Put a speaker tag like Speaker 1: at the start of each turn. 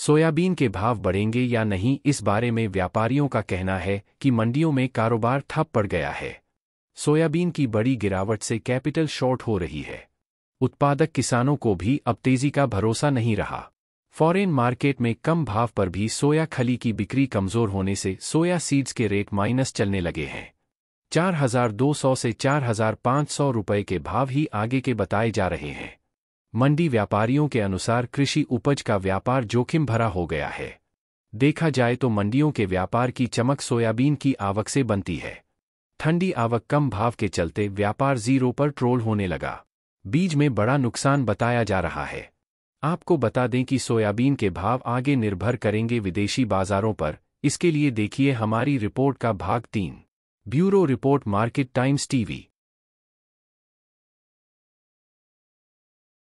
Speaker 1: soybean के भाव बढ़ेंगे या नहीं इस बारे में व्यापारियों का कहना है कि मंडियों में कारोबार ठप पड़ गया है सोयाबीन की बड़ी गिरावट से कैपिटल शॉर्ट हो रही है उत्पादक किसानों को भी अब तेजी का भरोसा नहीं रहा फॉरेन मार्केट में कम भाव पर भी सोया खली की बिक्री कमजोर होने से सोया सीड्स के रेट माइनस चलने लगे हैं 4,200 से 4,500 रुपए के भाव ही आगे के बताए जा रहे हैं मंडी व्यापारियों के अनुसार कृषि उपज का व्यापार जोखिम भरा हो गया है देखा जाए तो मंडियों के व्यापार की चमक सोयाबीन की आवक से बनती है ठंडी आवक कम भाव के चलते व्यापार जीरो पर ट्रोल होने लगा बीज में बड़ा नुकसान बताया जा रहा है आपको बता दें कि सोयाबीन के भाव आगे निर्भर करेंगे विदेशी बाजारों पर इसके लिए देखिए हमारी रिपोर्ट का भाग तीन bureau report market Times TV